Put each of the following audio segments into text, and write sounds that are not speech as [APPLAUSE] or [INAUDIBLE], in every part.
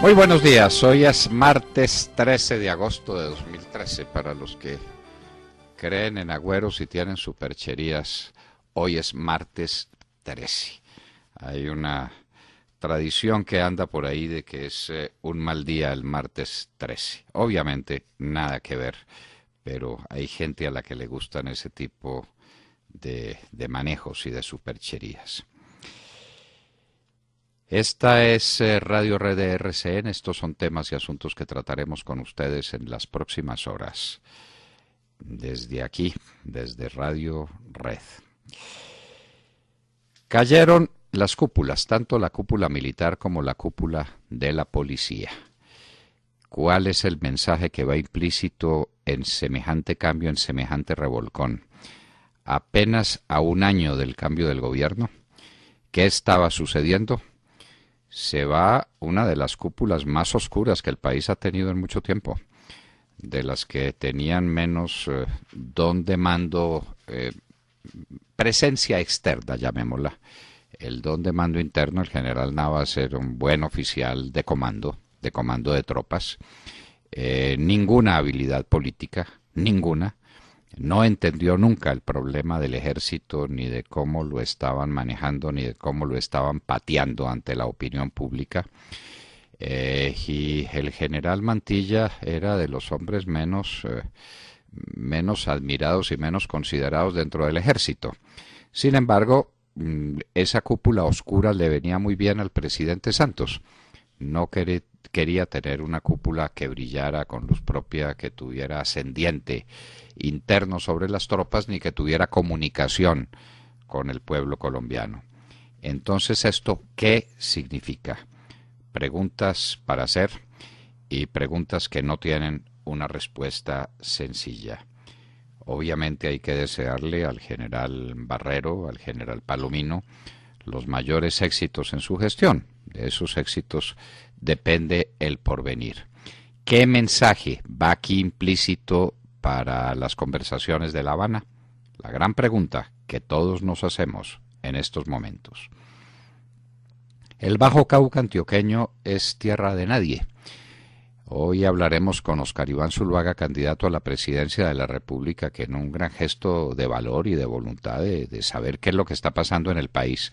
Muy buenos días, hoy es martes 13 de agosto de 2013 para los que creen en agüeros y tienen supercherías. Hoy es martes 13. Hay una tradición que anda por ahí de que es eh, un mal día el martes 13. Obviamente nada que ver, pero hay gente a la que le gustan ese tipo de manejos y de supercherías. Esta es eh, Radio Red de RCN. Estos son temas y asuntos que trataremos con ustedes en las próximas horas. Desde aquí, desde Radio Red. Cayeron las cúpulas, tanto la cúpula militar como la cúpula de la policía. ¿Cuál es el mensaje que va implícito en semejante cambio, en semejante revolcón? Apenas a un año del cambio del gobierno, ¿qué estaba sucediendo? se va una de las cúpulas más oscuras que el país ha tenido en mucho tiempo, de las que tenían menos eh, don de mando, eh, presencia externa, llamémosla. El don de mando interno, el general Nava ser un buen oficial de comando, de comando de tropas, eh, ninguna habilidad política, ninguna no entendió nunca el problema del ejército, ni de cómo lo estaban manejando, ni de cómo lo estaban pateando ante la opinión pública. Eh, y el general Mantilla era de los hombres menos, eh, menos admirados y menos considerados dentro del ejército. Sin embargo, mm, esa cúpula oscura le venía muy bien al presidente Santos. No quería tener una cúpula que brillara con luz propia, que tuviera ascendiente, interno sobre las tropas ni que tuviera comunicación con el pueblo colombiano. Entonces, ¿esto qué significa? Preguntas para hacer y preguntas que no tienen una respuesta sencilla. Obviamente hay que desearle al general Barrero, al general Palomino, los mayores éxitos en su gestión. De esos éxitos depende el porvenir. ¿Qué mensaje va aquí implícito para las conversaciones de La Habana? La gran pregunta que todos nos hacemos en estos momentos. El Bajo Cauca antioqueño es tierra de nadie. Hoy hablaremos con Oscar Iván Zuluaga, candidato a la presidencia de la República, que en un gran gesto de valor y de voluntad de, de saber qué es lo que está pasando en el país,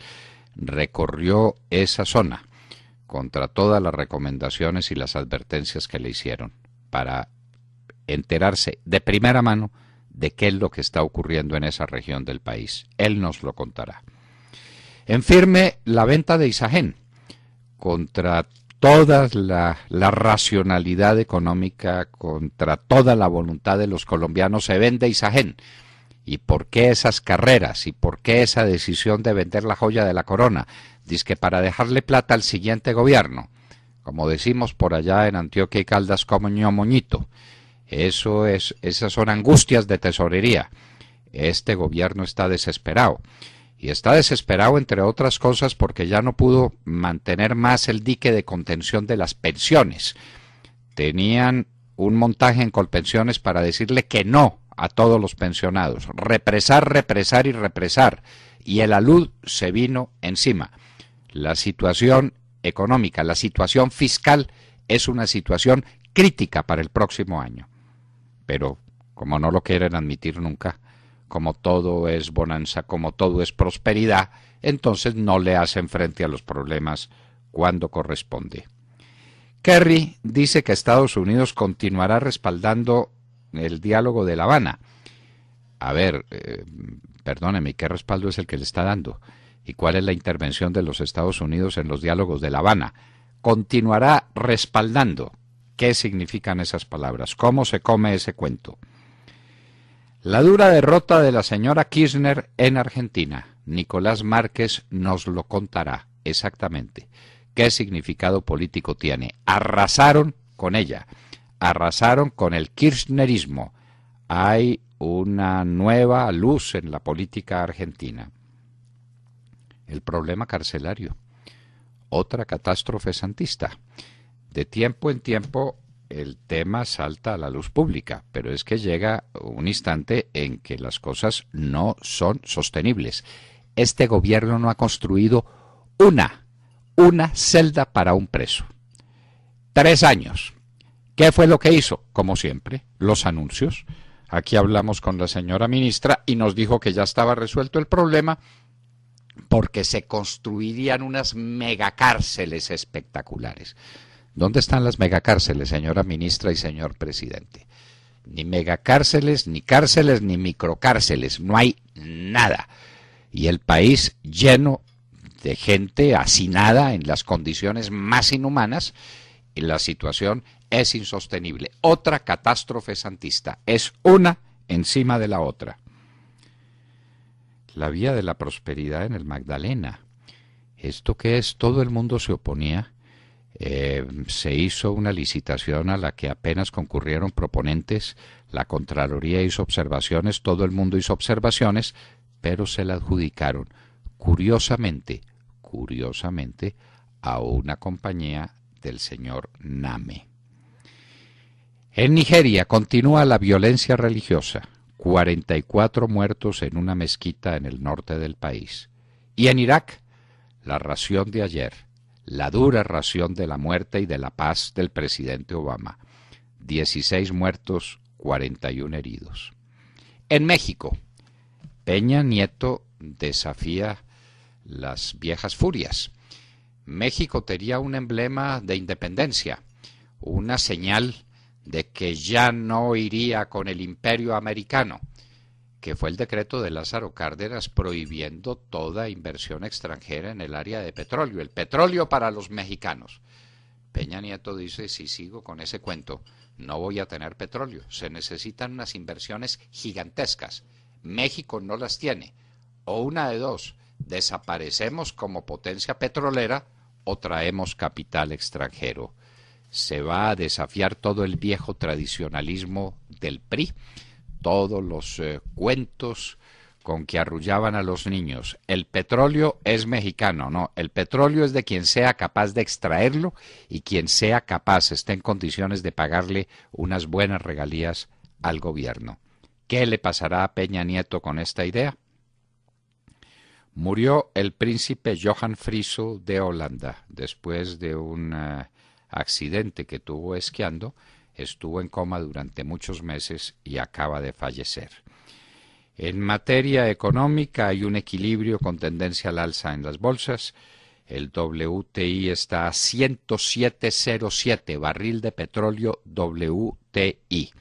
recorrió esa zona contra todas las recomendaciones y las advertencias que le hicieron para enterarse de primera mano de qué es lo que está ocurriendo en esa región del país. Él nos lo contará. En firme, la venta de Isagen contra toda la, racionalidad económica, contra toda la voluntad de los colombianos, se vende Isagen. ¿Y por qué esas carreras? ¿Y por qué esa decisión de vender la joya de la corona? Dice que para dejarle plata al siguiente gobierno, como decimos por allá en Antioquia y Caldas como ño moñito. Eso es, esas son angustias de tesorería. Este gobierno está desesperado. Y está desesperado, entre otras cosas, porque ya no pudo mantener más el dique de contención de las pensiones. Tenían un montaje en Colpensiones para decirle que no a todos los pensionados. Represar, represar y represar. Y el alud se vino encima. La situación económica, la situación fiscal es una situación crítica para el próximo año. Pero como no lo quieren admitir nunca, como todo es bonanza, como todo es prosperidad, entonces no le hacen frente a los problemas cuando corresponde. Kerry dice que Estados Unidos continuará respaldando el diálogo de La Habana. A ver, eh, perdóneme, ¿qué respaldo es el que le está dando? ¿Y cuál es la intervención de los Estados Unidos en los diálogos de La Habana? Continuará respaldando qué significan esas palabras, cómo se come ese cuento. La dura derrota de la señora Kirchner en Argentina. Nicolás Márquez nos lo contará exactamente. ¿Qué significado político tiene? Arrasaron con ella, arrasaron con el Kirchnerismo. Hay una nueva luz en la política argentina. El problema carcelario. Otra catástrofe santista de tiempo en tiempo el tema salta a la luz pública, pero es que llega un instante en que las cosas no son sostenibles. Este gobierno no ha construido una, una celda para un preso. Tres años. ¿Qué fue lo que hizo? Como siempre, los anuncios. Aquí hablamos con la señora ministra y nos dijo que ya estaba resuelto el problema porque se construirían unas megacárceles espectaculares. ¿Dónde están las megacárceles, señora ministra y señor presidente? Ni megacárceles, ni cárceles, ni microcárceles. No hay nada. Y el país lleno de gente asinada en las condiciones más inhumanas y la situación es insostenible. Otra catástrofe santista. Es una encima de la otra. La vía de la prosperidad en el Magdalena. Esto que es, todo el mundo se oponía eh, se hizo una licitación a la que apenas concurrieron proponentes, la Contraloría hizo observaciones, todo el mundo hizo observaciones, pero se la adjudicaron, curiosamente, curiosamente, a una compañía del señor Name. En Nigeria continúa la violencia religiosa, cuarenta y cuatro muertos en una mezquita en el norte del país. Y en Irak, la ración de ayer, la dura ración de la muerte y de la paz del presidente Obama. 16 muertos, 41 heridos. En México, Peña Nieto desafía las viejas furias. México tenía un emblema de independencia, una señal de que ya no iría con el imperio americano que fue el decreto de Lázaro Cárdenas prohibiendo toda inversión extranjera en el área de petróleo, el petróleo para los mexicanos. Peña Nieto dice, si sigo con ese cuento, no voy a tener petróleo, se necesitan unas inversiones gigantescas. México no las tiene. O una de dos, desaparecemos como potencia petrolera o traemos capital extranjero. Se va a desafiar todo el viejo tradicionalismo del PRI todos los eh, cuentos con que arrullaban a los niños. El petróleo es mexicano, no, el petróleo es de quien sea capaz de extraerlo y quien sea capaz esté en condiciones de pagarle unas buenas regalías al gobierno. ¿Qué le pasará a Peña Nieto con esta idea? Murió el príncipe Johan Friso de Holanda después de un eh, accidente que tuvo esquiando estuvo en coma durante muchos meses y acaba de fallecer. En materia económica hay un equilibrio con tendencia al alza en las bolsas. El WTI está a 107.07, barril de petróleo WTI.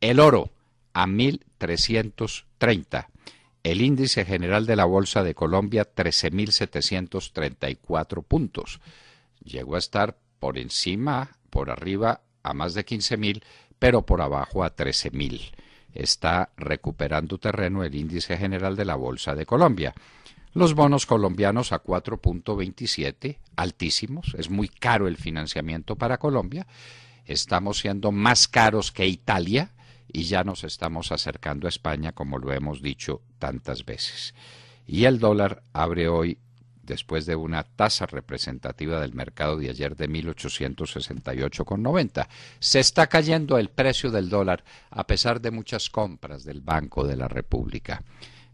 El oro a 1.330. El índice general de la Bolsa de Colombia 13.734 puntos. Llegó a estar por encima, por arriba a más de 15.000, pero por abajo a 13.000. Está recuperando terreno el índice general de la Bolsa de Colombia. Los bonos colombianos a 4.27, altísimos, es muy caro el financiamiento para Colombia. Estamos siendo más caros que Italia y ya nos estamos acercando a España, como lo hemos dicho tantas veces. Y el dólar abre hoy después de una tasa representativa del mercado de ayer de 1868,90. Se está cayendo el precio del dólar a pesar de muchas compras del Banco de la República.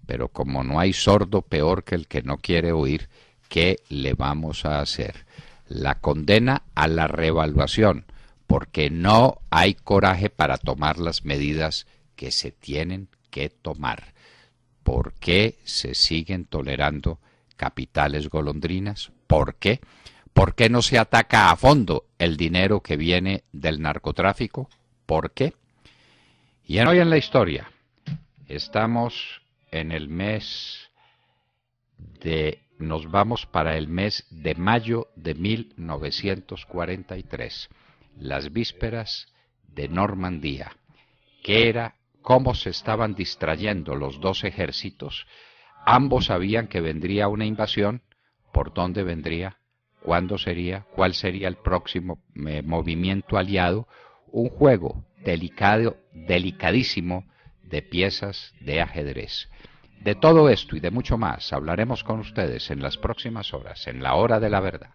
Pero como no hay sordo peor que el que no quiere oír, ¿qué le vamos a hacer? La condena a la revaluación, porque no hay coraje para tomar las medidas que se tienen que tomar. ¿Por qué se siguen tolerando? capitales golondrinas. ¿Por qué? ¿Por qué no se ataca a fondo el dinero que viene del narcotráfico? ¿Por qué? Y hoy en la historia estamos en el mes de... Nos vamos para el mes de mayo de 1943, las vísperas de Normandía, que era cómo se estaban distrayendo los dos ejércitos Ambos sabían que vendría una invasión, por dónde vendría, cuándo sería, cuál sería el próximo eh, movimiento aliado, un juego delicado, delicadísimo de piezas de ajedrez. De todo esto y de mucho más hablaremos con ustedes en las próximas horas, en la hora de la verdad.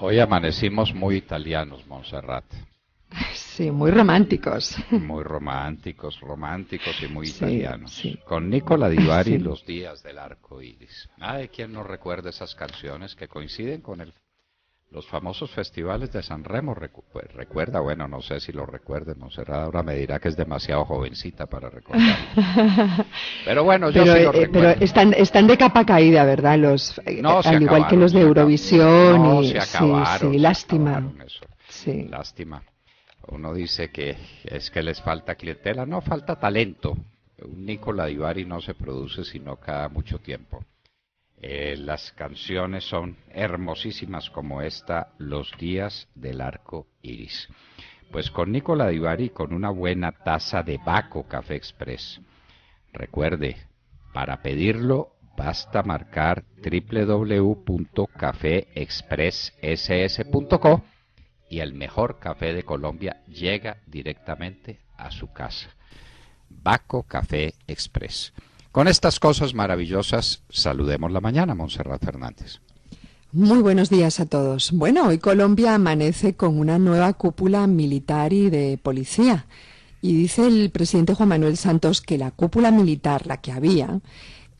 Hoy amanecimos muy italianos, Montserrat. Sí, muy románticos. Muy románticos, románticos y muy italianos. Con Nicola Di Bari, Los días del arco iris. hay quien no recuerda esas canciones que coinciden con el los famosos festivales de San Remo, pues, recuerda, bueno, no sé si lo recuerde, Monserrat ahora me dirá que es demasiado jovencita para recordar. [LAUGHS] pero bueno, yo sí eh, eh, Pero están, están de capa caída, ¿verdad? Los, eh, al igual que los de Eurovisión. y, se sí, sí, lástima. sí. Lástima. Uno dice que es que les falta clientela, no, falta talento. Un Nicola Divari no se produce sino cada mucho tiempo. Eh, las canciones son hermosísimas como esta, Los días del arco iris. Pues con Nicola Divari, con una buena taza de Baco Café Express. Recuerde, para pedirlo basta marcar www.cafeexpressss.co y el mejor café de Colombia llega directamente a su casa. Baco Café Express. Con estas cosas maravillosas, saludemos la mañana, Monserrat Fernández. Muy buenos días a todos. Bueno, hoy Colombia amanece con una nueva cúpula militar y de policía. Y dice el presidente Juan Manuel Santos que la cúpula militar, la que había,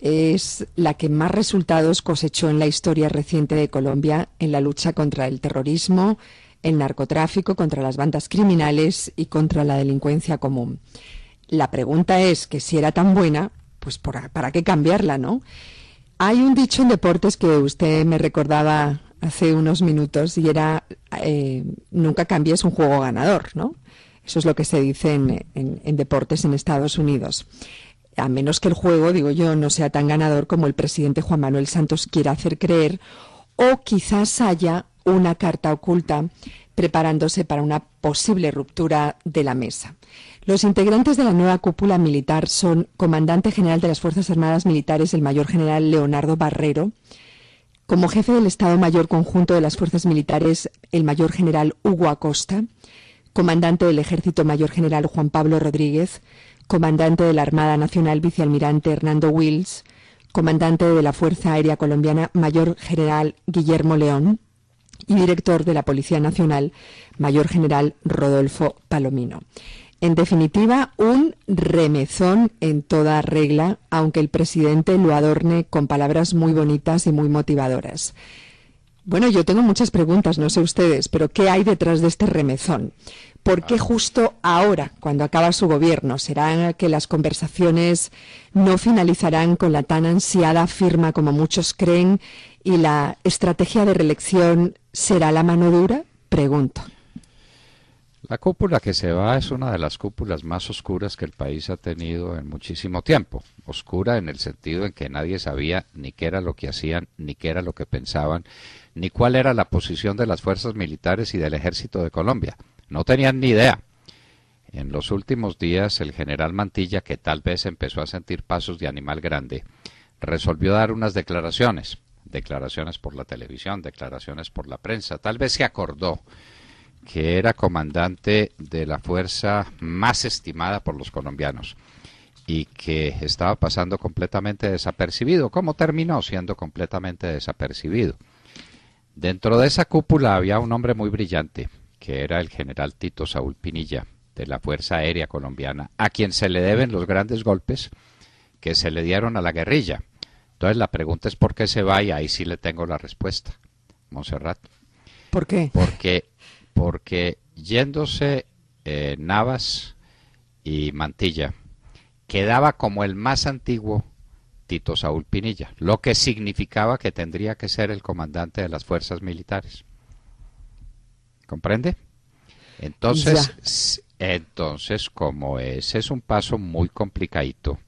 es la que más resultados cosechó en la historia reciente de Colombia en la lucha contra el terrorismo, el narcotráfico, contra las bandas criminales y contra la delincuencia común. La pregunta es que si era tan buena, pues ¿para qué cambiarla, no? Hay un dicho en deportes que usted me recordaba hace unos minutos y era eh, nunca cambies un juego ganador, ¿no? Eso es lo que se dice en, en, deportes en Estados Unidos. A menos que el juego, digo yo, no sea tan ganador como el presidente Juan Manuel Santos quiera hacer creer, o quizás haya una carta oculta preparándose para una posible ruptura de la mesa. Los integrantes de la nueva cúpula militar son comandante general de las Fuerzas Armadas Militares, el mayor general Leonardo Barrero, como jefe del Estado Mayor Conjunto de las Fuerzas Militares, el mayor general Hugo Acosta, comandante del Ejército Mayor General Juan Pablo Rodríguez, comandante de la Armada Nacional Vicealmirante Hernando Wills, comandante de la Fuerza Aérea Colombiana Mayor General Guillermo León y director de la Policía Nacional Mayor General Rodolfo Palomino. En definitiva, un remezón en toda regla, aunque el presidente lo adorne con palabras muy bonitas y muy motivadoras. Bueno, yo tengo muchas preguntas, no sé ustedes, pero ¿qué hay detrás de este remezón? ¿Por qué justo ahora, cuando acaba su gobierno? ¿Será que las conversaciones no finalizarán con la tan ansiada firma como muchos creen y la estrategia de reelección será la mano dura? Pregunto. La cúpula que se va es una de las cúpulas más oscuras que el país ha tenido en muchísimo tiempo. Oscura en el sentido en que nadie sabía ni qué era lo que hacían, ni qué era lo que pensaban, ni cuál era la posición de las fuerzas militares y del ejército de Colombia. No tenían ni idea. En los últimos días, el general Mantilla, que tal vez empezó a sentir pasos de animal grande, resolvió dar unas declaraciones, declaraciones por la televisión, declaraciones por la prensa. Tal vez se acordó que era comandante de la fuerza más estimada por los colombianos y que estaba pasando completamente desapercibido. ¿Cómo terminó siendo completamente desapercibido? Dentro de esa cúpula había un hombre muy brillante, que era el general Tito Saúl Pinilla, de la Fuerza Aérea Colombiana, a quien se le deben los grandes golpes que se le dieron a la guerrilla. Entonces la pregunta es por qué se va y ahí sí le tengo la respuesta, Monserrat. ¿Por qué? Porque porque yéndose eh, Navas y Mantilla, quedaba como el más antiguo Tito Saúl Pinilla, lo que significaba que tendría que ser el comandante de las fuerzas militares. ¿Comprende? Entonces, entonces como ese es un paso muy complicadito,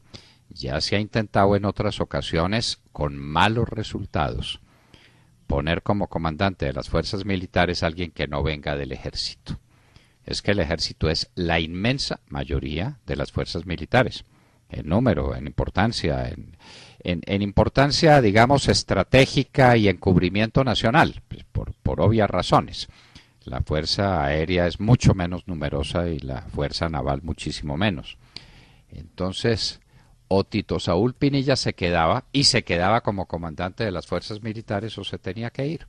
ya se ha intentado en otras ocasiones con malos resultados poner como comandante de las fuerzas militares a alguien que no venga del ejército. Es que el ejército es la inmensa mayoría de las fuerzas militares, en número, en importancia, en, importancia, digamos, estratégica y encubrimiento nacional, pues, por, por obvias razones. La fuerza aérea es mucho menos numerosa y la fuerza naval muchísimo menos. Entonces, o Tito Saúl Pinilla se quedaba y se quedaba como comandante de las fuerzas militares o se tenía que ir.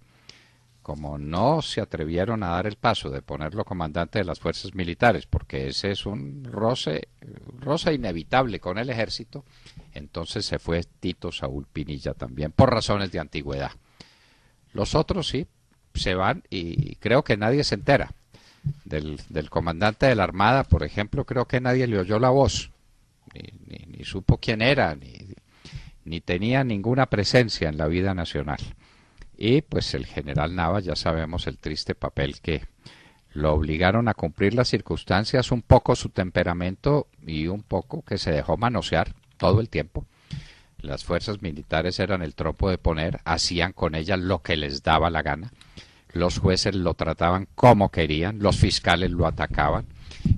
Como no se atrevieron a dar el paso de ponerlo comandante de las fuerzas militares, porque ese es un roce, roce inevitable con el ejército, entonces se fue Tito Saúl Pinilla también, por razones de antigüedad. Los otros sí, se van y creo que nadie se entera. Del, del comandante de la Armada, por ejemplo, creo que nadie le oyó la voz ni, supo quién era, ni, tenía ninguna presencia en la vida nacional. Y pues el general Nava, ya sabemos el triste papel que lo obligaron a cumplir las circunstancias, un poco su temperamento y un poco que se dejó manosear todo el tiempo. Las fuerzas militares eran el tropo de poner, hacían con ellas lo que les daba la gana. Los jueces lo trataban como querían, los fiscales lo atacaban,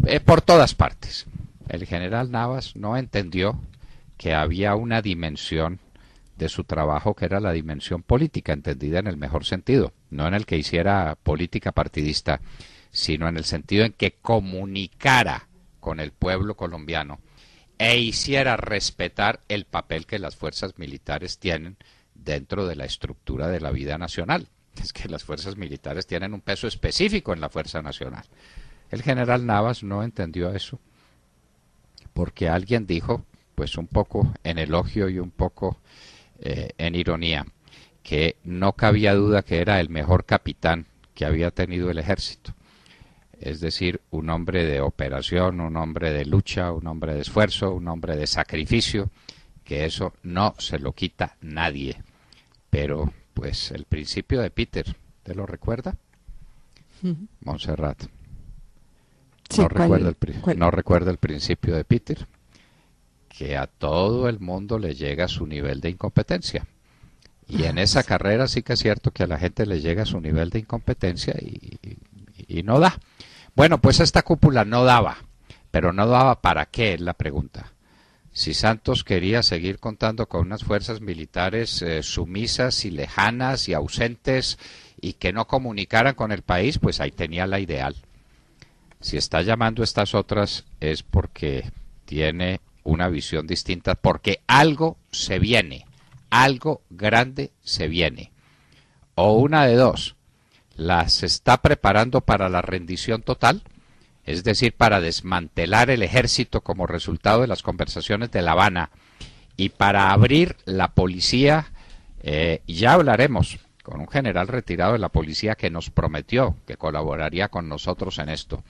eh, por todas partes el general Navas no entendió que había una dimensión de su trabajo que era la dimensión política, entendida en el mejor sentido, no en el que hiciera política partidista, sino en el sentido en que comunicara con el pueblo colombiano e hiciera respetar el papel que las fuerzas militares tienen dentro de la estructura de la vida nacional. Es que las fuerzas militares tienen un peso específico en la fuerza nacional. El general Navas no entendió eso porque alguien dijo, pues un poco en elogio y un poco eh, en ironía, que no cabía duda que era el mejor capitán que había tenido el ejército. Es decir, un hombre de operación, un hombre de lucha, un hombre de esfuerzo, un hombre de sacrificio, que eso no se lo quita nadie. Pero, pues, el principio de Peter, ¿te lo recuerda? no, recuerda el, principio de Peter, que a todo el mundo le llega su nivel de incompetencia. Y en ah, esa carrera sí que es cierto que a la gente le llega su nivel de incompetencia y, no da. Bueno, pues esta cúpula no daba, pero no daba para qué es la pregunta. Si Santos quería seguir contando con unas fuerzas militares eh, sumisas y lejanas y ausentes y que no comunicaran con el país, pues ahí tenía la ideal. Si está llamando estas otras es porque tiene una visión distinta, porque algo se viene, algo grande se viene. O una de dos, las está preparando para la rendición total, es decir, para desmantelar el ejército como resultado de las conversaciones de La Habana y para abrir la policía, eh, ya hablaremos con un general retirado de la policía que nos prometió que colaboraría con nosotros en esto,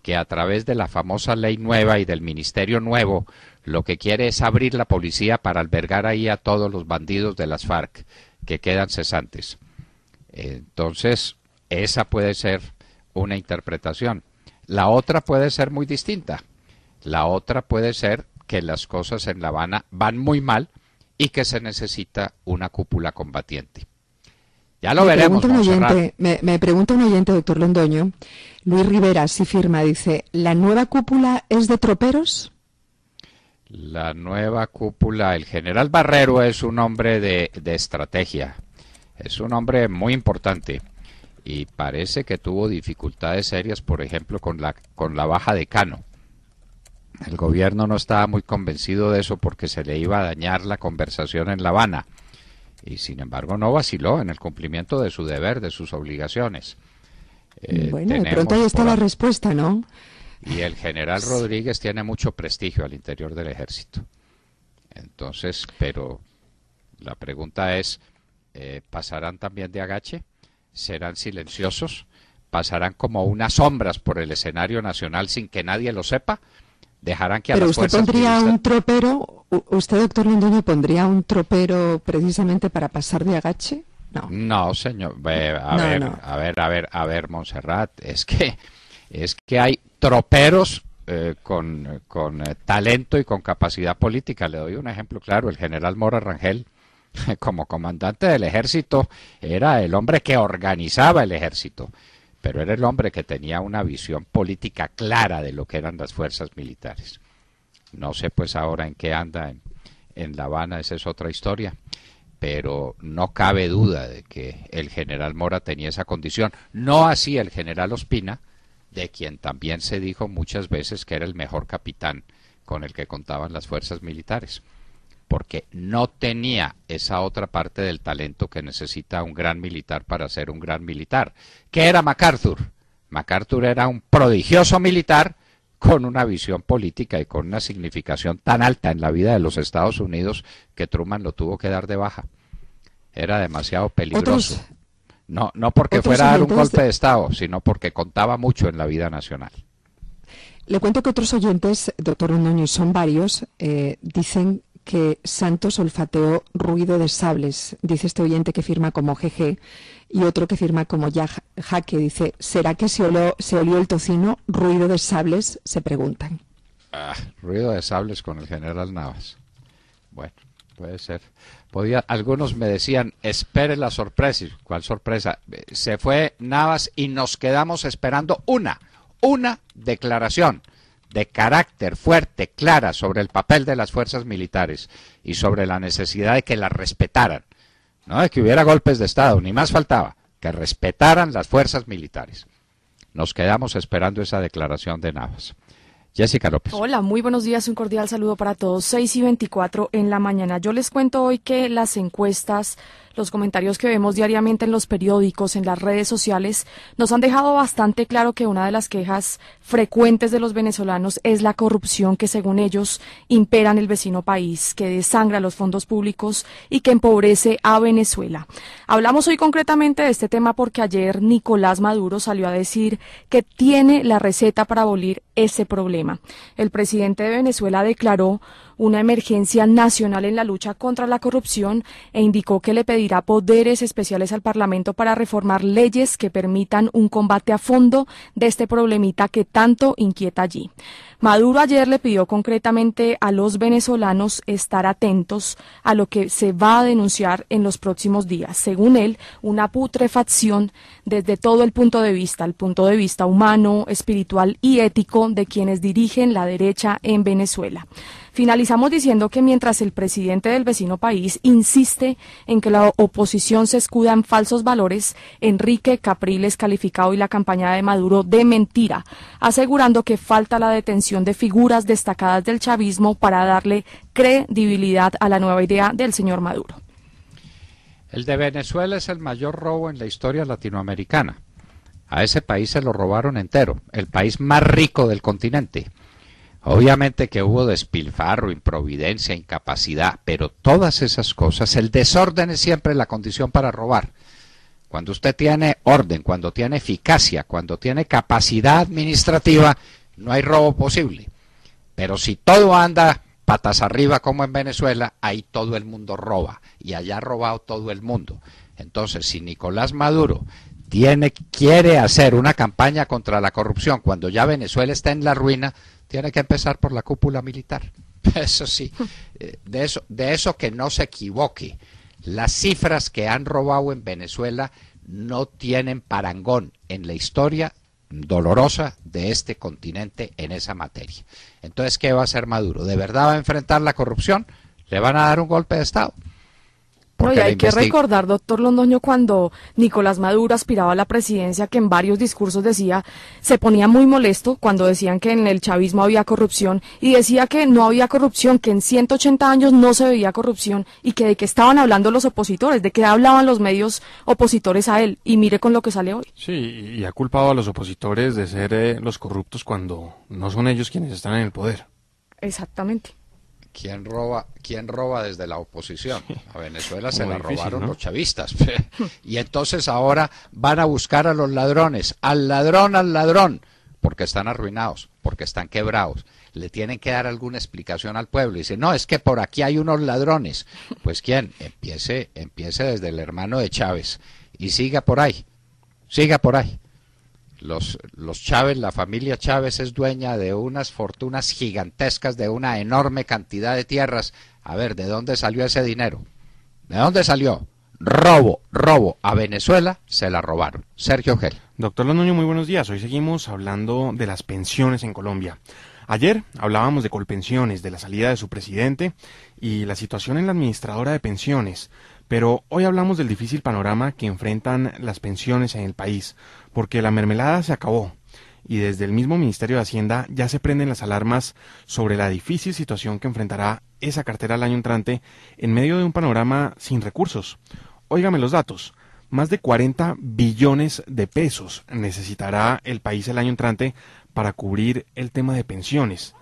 que a través de la famosa ley nueva y del ministerio nuevo lo que quiere es abrir la policía para albergar ahí a todos los bandidos de las FARC que quedan cesantes. Entonces, esa puede ser una interpretación. La otra puede ser muy distinta. La otra puede ser que las cosas en La Habana van muy mal y que se necesita una cúpula combatiente. Ya lo veremos. un oyente, me, pregunta un oyente, doctor Londoño, Luis Rivera, si firma, dice, ¿la nueva cúpula es de troperos? La nueva cúpula, el general Barrero es un hombre de, de estrategia, es un hombre muy importante y parece que tuvo dificultades serias, por ejemplo, con la, con la baja de Cano. El gobierno no estaba muy convencido de eso porque se le iba a dañar la conversación en La Habana y sin embargo no vaciló en el cumplimiento de su deber, de sus obligaciones. Eh, bueno, de pronto ahí está la respuesta, ¿no? Y el general Rodríguez tiene mucho prestigio al interior del ejército. Entonces, pero la pregunta es, eh, ¿pasarán también de agache? ¿Serán silenciosos? ¿Pasarán como unas sombras por el escenario nacional sin que nadie lo sepa? dejarán que a Pero usted pondría un tropero, usted doctor Londoño pondría un tropero precisamente para pasar de agache. No. no señor. a, ver, a ver, a ver, a ver, Montserrat, es que es que hay troperos eh, con, con eh, talento y con capacidad política. Le doy un ejemplo claro, el general Mora Rangel, [LAUGHS] como comandante del ejército, era el hombre que organizaba el ejército pero era el hombre que tenía una visión política clara de lo que eran las fuerzas militares. No sé pues ahora en qué anda en, La Habana, esa es otra historia, pero no cabe duda de que el general Mora tenía esa condición. No así el general Ospina, de quien también se dijo muchas veces que era el mejor capitán con el que contaban las fuerzas militares porque no tenía esa otra parte del talento que necesita un gran militar para ser un gran militar. que era MacArthur? MacArthur era un prodigioso militar con una visión política y con una significación tan alta en la vida de los Estados Unidos que Truman lo tuvo que dar de baja. Era demasiado peligroso. no, no porque fuera a dar un golpe de... Estado, sino porque contaba mucho en la vida nacional. Le cuento que otros oyentes, doctor y son varios, eh, dicen que Santos olfateó ruido de sables, dice este oyente que firma como GG, y otro que firma como ya jaque, dice, ¿será que se, oló, se olió el tocino? Ruido de sables, se preguntan. Ah, ruido de sables con el general Navas. Bueno, puede ser. Podía, algunos me decían, espere la sorpresa. ¿Cuál sorpresa? Se fue Navas y nos quedamos esperando una, una declaración de carácter fuerte, clara, sobre el papel de las fuerzas militares y sobre la necesidad de que las respetaran, no de que hubiera golpes de Estado, ni más faltaba, que respetaran las fuerzas militares. Nos quedamos esperando esa declaración de Navas. Jessica López. Hola, muy buenos días, un cordial saludo para todos. 6 y 24 en la mañana. Yo les cuento hoy que las encuestas los comentarios que vemos diariamente en los periódicos, en las redes sociales, nos han dejado bastante claro que una de las quejas frecuentes de los venezolanos es la corrupción que, según ellos, impera en el vecino país, que desangra los fondos públicos y que empobrece a Venezuela. Hablamos hoy concretamente de este tema porque ayer Nicolás Maduro salió a decir que tiene la receta para abolir ese problema. El presidente de Venezuela declaró una emergencia nacional en la lucha contra la corrupción e indicó que le pedirá poderes especiales al Parlamento para reformar leyes que permitan un combate a fondo de este problemita que tanto inquieta allí. Maduro ayer le pidió concretamente a los venezolanos estar atentos a lo que se va a denunciar en los próximos días. Según él, una putrefacción desde todo el punto de vista, el punto de vista humano, espiritual y ético de quienes dirigen la derecha en Venezuela. Finalizamos diciendo que mientras el presidente del vecino país insiste en que la oposición se escuda en falsos valores, Enrique Capriles calificado y la campaña de Maduro de mentira, asegurando que falta la detención de figuras destacadas del chavismo para darle credibilidad a la nueva idea del señor Maduro. El de Venezuela es el mayor robo en la historia latinoamericana. A ese país se lo robaron entero, el país más rico del continente. Obviamente que hubo despilfarro, improvidencia, incapacidad, pero todas esas cosas, el desorden es siempre la condición para robar. Cuando usted tiene orden, cuando tiene eficacia, cuando tiene capacidad administrativa, no hay robo posible. Pero si todo anda patas arriba como en Venezuela, ahí todo el mundo roba y allá ha robado todo el mundo. Entonces, si Nicolás Maduro tiene quiere hacer una campaña contra la corrupción cuando ya Venezuela está en la ruina, tiene que empezar por la cúpula militar. [LAUGHS] Eso sí, eh, de eso, de eso que no se equivoque. Las cifras que han robado en Venezuela no tienen parangón en la historia dolorosa de este continente en esa materia. Entonces, ¿qué va a hacer Maduro? ¿De verdad va a enfrentar la corrupción? ¿Le van a dar un golpe de Estado? y hay que recordar, doctor Londoño, cuando Nicolás Maduro aspiraba a la presidencia, que en varios discursos decía, se ponía muy molesto cuando decían que en el chavismo había corrupción y decía que no había corrupción, que en 180 años no se veía corrupción y que de qué estaban hablando los opositores, de qué hablaban los medios opositores a él. Y mire con lo que sale hoy. Sí, y ha culpado a los opositores de ser eh, los corruptos cuando no son ellos quienes están en el poder. Exactamente. ¿Quién roba, ¿Quién roba desde la oposición? A Venezuela se la robaron los chavistas. [LAUGHS] y entonces ahora van a buscar a los ladrones, al ladrón, al ladrón, porque están arruinados, porque están quebrados. Le tienen que dar alguna explicación al pueblo. Y dicen, no, es que por aquí hay unos ladrones. Pues ¿quién? Empiece, empiece desde el hermano de Chávez y siga por ahí, siga por ahí los, los Chávez, la familia Chávez es dueña de unas fortunas gigantescas, de una enorme cantidad de tierras. A ver, ¿de dónde salió ese dinero? ¿De dónde salió? robo, robo a Venezuela, se la robaron. Sergio Gel. Doctor Londoño, muy buenos días. Hoy seguimos hablando de las pensiones en Colombia. Ayer hablábamos de Colpensiones, de la salida de su presidente y la situación en la administradora de pensiones. Pero hoy hablamos del difícil panorama que enfrentan las pensiones en el país, porque la mermelada se acabó y desde el mismo Ministerio de Hacienda ya se prenden las alarmas sobre la difícil situación que enfrentará esa cartera el año entrante en medio de un panorama sin recursos. Óigame los datos. Más de 40 billones de pesos necesitará el país el año entrante para cubrir el tema de pensiones.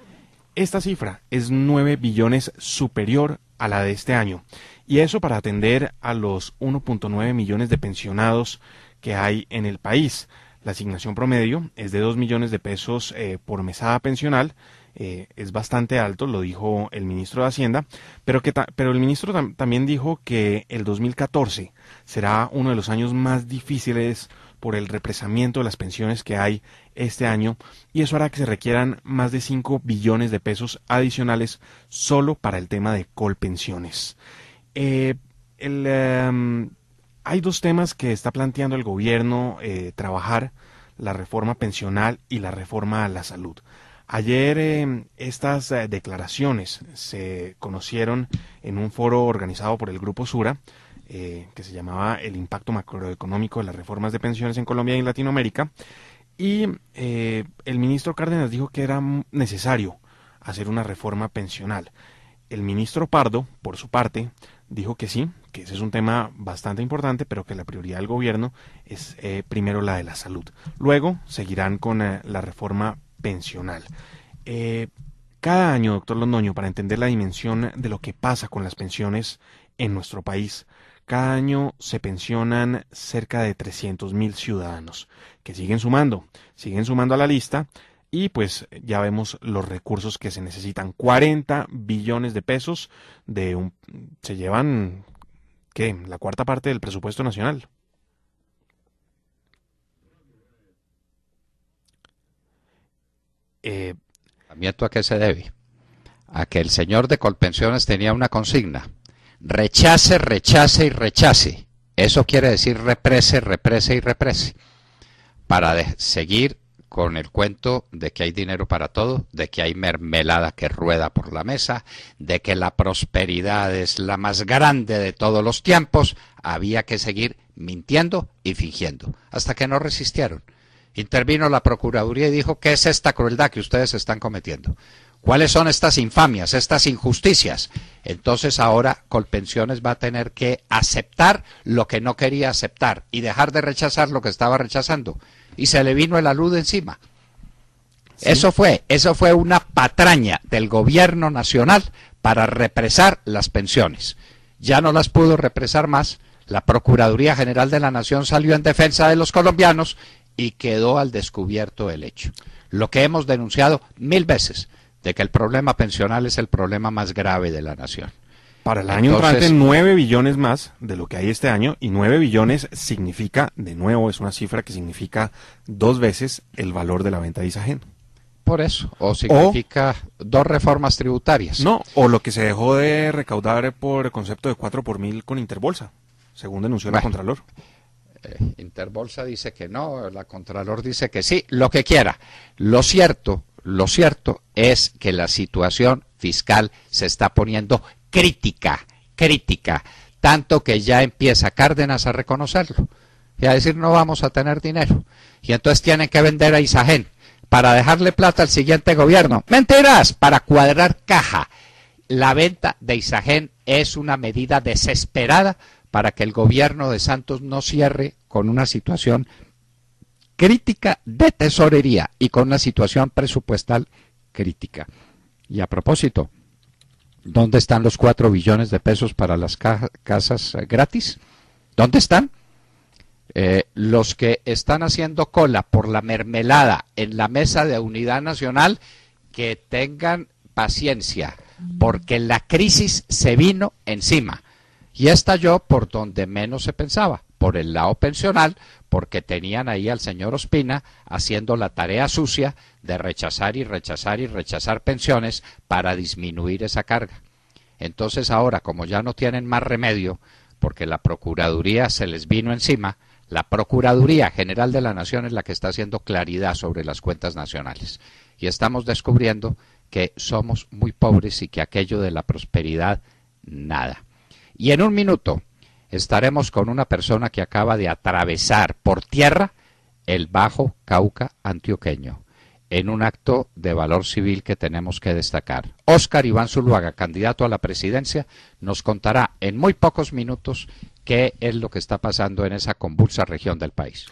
Esta cifra es 9 billones superior a la de este año y eso para atender a los 1.9 millones de pensionados que hay en el país. La asignación promedio es de 2 millones de pesos eh, por mesada pensional. Eh, es bastante alto, lo dijo el ministro de Hacienda, pero, que pero el ministro también dijo que el 2014 será uno de los años más difíciles por el represamiento de las pensiones que hay este año y eso hará que se requieran más de 5 billones de pesos adicionales solo para el tema de colpensiones. Eh, em, hay dos temas que está planteando el gobierno eh, trabajar, la reforma pensional y la reforma a la salud. Ayer em, estas eh, declaraciones se conocieron en un foro organizado por el Grupo Sura, que se llamaba El impacto macroeconómico de las reformas de pensiones en Colombia y Latinoamérica. Y el ministro Cárdenas dijo que era necesario hacer una reforma pensional. El ministro Pardo, por su parte, dijo que sí, que ese es un tema bastante importante, pero que la prioridad del gobierno es eh, primero la de la salud. Luego seguirán con eh, la reforma pensional. Eh, cada año, doctor Londoño, para entender la dimensión de lo que pasa con las pensiones en nuestro país, cada año se pensionan cerca de 300.000 ciudadanos, que siguen sumando, siguen sumando a la lista y pues ya vemos los recursos que se necesitan. 40 billones de pesos de un, se llevan ¿qué? la cuarta parte del presupuesto nacional. Eh, ¿A qué se debe? A que el señor de Colpensiones tenía una consigna. Rechace, rechace y rechace. Eso quiere decir represe, represe y represe. Para seguir con el cuento de que hay dinero para todo, de que hay mermelada que rueda por la mesa, de que la prosperidad es la más grande de todos los tiempos, había que seguir mintiendo y fingiendo, hasta que no resistieron. Intervino la Procuraduría y dijo, ¿qué es esta crueldad que ustedes están cometiendo? ¿Cuáles son estas infamias, estas injusticias? Entonces ahora Colpensiones va a tener que aceptar lo que no quería aceptar y dejar de rechazar lo que estaba rechazando y se le vino la luz encima. Eso fue, eso fue una patraña del gobierno nacional para represar las pensiones. Ya no las pudo represar más. La Procuraduría General de la Nación salió en defensa de los colombianos y quedó al descubierto el hecho. Lo que hemos denunciado mil veces, de que el problema pensional es el problema más grave de la nación. Para el año entrante, 9 billones más de lo que hay este año, y 9 billones significa, de nuevo, es una cifra que significa dos veces el valor de la venta de Isagen. Por eso, o significa dos reformas tributarias. No, o lo que se dejó de recaudar por el concepto de 4 por mil con Interbolsa, según denunció el Contralor. Eh, Interbolsa dice que no, la Contralor dice que sí, lo que quiera. Lo cierto, lo cierto es que la situación fiscal se está poniendo crítica, crítica, tanto que ya empieza Cárdenas a reconocerlo y a decir no vamos a tener dinero. Y entonces tienen que vender a Isagen para dejarle plata al siguiente gobierno. Mentiras, para cuadrar caja. La venta de Isagen es una medida desesperada para que el gobierno de Santos no cierre con una situación crítica de tesorería y con una situación presupuestal crítica. Y a propósito, ¿dónde están los cuatro billones de pesos para las casas eh, gratis? ¿Dónde están? Eh, los que están haciendo cola por la mermelada en la mesa de unidad nacional, que tengan paciencia, porque la crisis se vino encima y estalló por donde menos se pensaba por el lado pensional, porque tenían ahí al señor Ospina haciendo la tarea sucia de rechazar y rechazar y rechazar pensiones para disminuir esa carga. Entonces ahora, como ya no tienen más remedio, porque la Procuraduría se les vino encima, la Procuraduría General de la Nación es la que está haciendo claridad sobre las cuentas nacionales. Y estamos descubriendo que somos muy pobres y que aquello de la prosperidad, nada. Y en un minuto, estaremos con una persona que acaba de atravesar por tierra el Bajo Cauca antioqueño, en un acto de valor civil que tenemos que destacar. Óscar Iván Zuluaga, candidato a la presidencia, nos contará en muy pocos minutos qué es lo que está pasando en esa convulsa región del país.